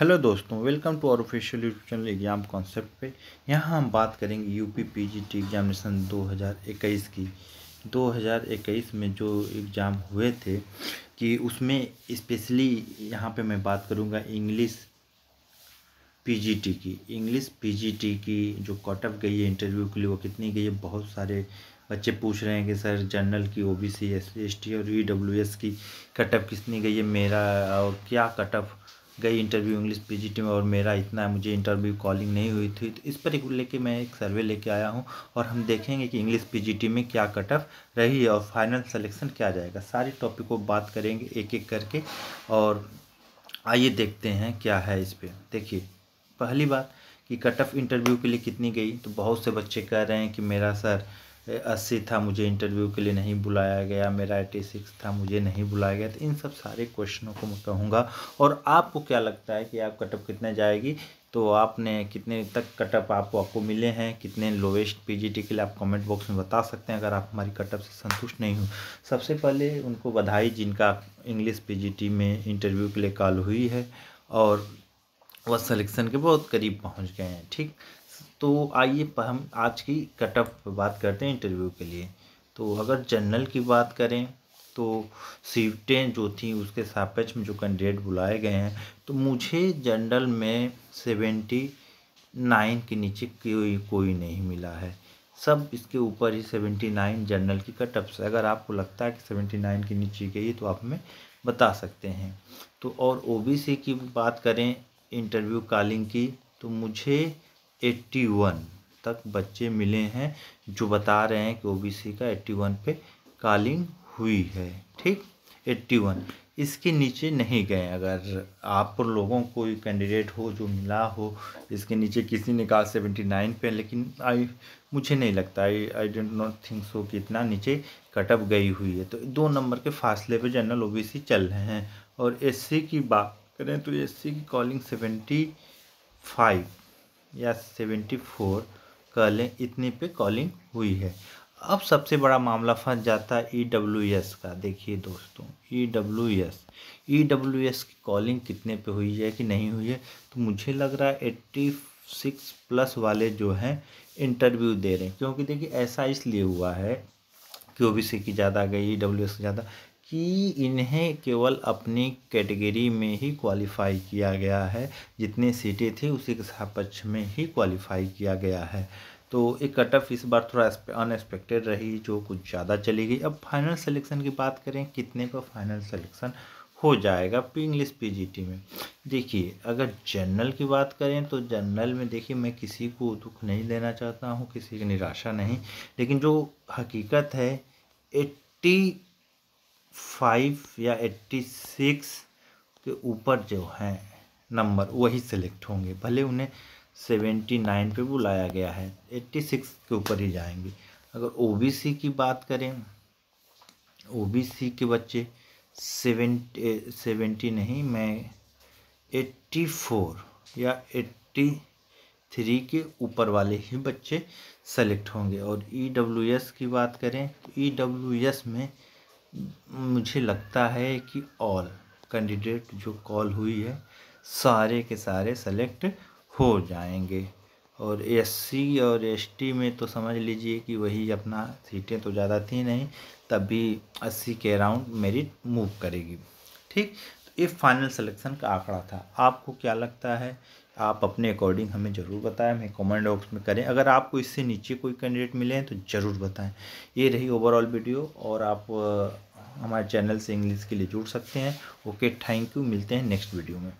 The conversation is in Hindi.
हेलो दोस्तों welcome to our official YouTube channel exam concept पे यहाँ हम बात करेंगे यूपी पीजीटी एग्जामिनेशन 2021 की 2021 में जो एग्ज़ाम हुए थे कि उसमें स्पेशली यहाँ पे मैं बात करूँगा इंग्लिश पीजीटी की इंग्लिश पीजीटी की जो कटअप गई है इंटरव्यू के लिए वो कितनी गई है बहुत सारे बच्चे पूछ रहे हैं कि सर जनरल की O B C S T और ई डब्ल्यू एस की कटअप कितनी गई है मेरा और क्या कटअप गई इंटरव्यू इंग्लिश पीजीटी में और मेरा इतना है मुझे इंटरव्यू कॉलिंग नहीं हुई थी तो इस पर एक लेके मैं एक सर्वे लेके आया हूँ और हम देखेंगे कि इंग्लिश पीजीटी में क्या कट ऑफ रही है और फाइनल सिलेक्शन क्या जाएगा सारी टॉपिक को बात करेंगे एक एक करके और आइए देखते हैं क्या है इस पर देखिए पहली बात कि कट ऑफ इंटरव्यू के लिए कितनी गई तो बहुत से बच्चे कह रहे हैं कि मेरा सर अस्सी था मुझे इंटरव्यू के लिए नहीं बुलाया गया मेरा एटी सिक्स था मुझे नहीं बुलाया गया तो इन सब सारे क्वेश्चनों को मैं कहूँगा और आपको क्या लगता है कि आप कटअप कितने जाएगी तो आपने कितने तक कटअप आपको आपको मिले हैं कितने लोवेस्ट पीजीटी के लिए आप कमेंट बॉक्स में बता सकते हैं अगर आप हमारी कटअप से संतुष्ट नहीं हो सबसे पहले उनको बधाई जिनका इंग्लिश पीजीटी में इंटरव्यू के लिए कॉल हुई है और वह सिलेक्शन के बहुत करीब पहुंच गए हैं ठीक तो आइए हम आज की कटअप पर बात करते हैं इंटरव्यू के लिए तो अगर जनरल की बात करें तो सीटें जो थी उसके सापेक्ष में जो कैंडिडेट बुलाए गए हैं तो मुझे जनरल में सेवेंटी नाइन के नीचे कोई कोई नहीं मिला है सब इसके ऊपर ही सेवेंटी नाइन जनरल की कटअप्स अगर आपको लगता है कि सेवेंटी नाइन के नीचे गई तो आप हमें बता सकते हैं तो और ओबीसी की बात करें इंटरव्यू कॉलिंग की तो मुझे एट्टी वन तक बच्चे मिले हैं जो बता रहे हैं कि ओबीसी का एट्टी वन पे कालिंग हुई है ठीक एट्टी वन इसके नीचे नहीं गए अगर आप लोगों को कैंडिडेट हो जो मिला हो इसके नीचे किसी ने कहा सेवेंटी नाइन पे लेकिन आई मुझे नहीं लगता I I don't not think so कि इतना नीचे कटअप गई हुई है तो दो नंबर के फासले पे जनरल ओबीसी चल रहे हैं और एससी की बात करें तो एससी की कॉलिंग सेवेंटी फाइव या सेवेंटी फोर कॉलिंग इतने पे कॉलिंग हुई है अब सबसे बड़ा मामला फंस जाता है ई डब्ल्यू एस का देखिए दोस्तों E W S E W S की कॉलिंग कितने पे हुई है कि नहीं हुई है तो मुझे लग रहा है एट्टी सिक्स प्लस वाले जो हैं इंटरव्यू दे रहे हैं क्योंकि देखिए ऐसा इसलिए हुआ है क्यों बी सी की ज़्यादा गई ई डब्ल्यू एस की ज़्यादा कि इन्हें केवल अपनी कैटेगरी में ही क्वालिफाई किया गया है जितने सीटें थी उसी के सापक्ष में ही क्वालिफाई किया गया है तो एक कट ऑफ इस बार थोड़ा अनएक्सपेक्टेड रही जो कुछ ज़्यादा चली गई अब फाइनल सिलेक्शन की बात करें कितने का फाइनल सिलेक्शन हो जाएगा पी इंग्लिश पीजीटी में देखिए अगर जनरल की बात करें तो जनरल में देखिए मैं किसी को दुख नहीं देना चाहता हूँ किसी की निराशा नहीं लेकिन जो हकीकत है एट्टी फाइव या एट्टी सिक्स के ऊपर जो हैं नंबर वही सिलेक्ट होंगे भले उन्हें सेवेंटी नाइन पर बुलाया गया है एट्टी सिक्स के ऊपर ही जाएंगे अगर ओबीसी की बात करें ओबीसी के बच्चे सेवेंटी सेवेंटी नहीं मैं एट्टी फोर या एट्टी थ्री के ऊपर वाले ही बच्चे सेलेक्ट होंगे और ई डब्ल्यू एस की बात करें तो ई डब्ल्यू एस में मुझे लगता है कि ऑल कैंडिडेट जो कॉल हुई है सारे के सारे सेलेक्ट हो जाएंगे और एससी और एसटी में तो समझ लीजिए कि वही अपना सीटें तो ज़्यादा थी नहीं तब भी अस्सी के अराउंड मेरिट मूव करेगी ठीक तो ये फाइनल सिलेक्शन का आंकड़ा था आपको क्या लगता है आप अपने अकॉर्डिंग हमें ज़रूर बताएं हमें कमेंट बॉक्स में करें अगर आपको इससे नीचे कोई कैंडिडेट मिले हैं तो ज़रूर बताएं ये रही ओवरऑल वीडियो और आप हमारे चैनल से इंग्लिश के लिए जुड़ सकते हैं ओके थैंक यू मिलते हैं नेक्स्ट वीडियो में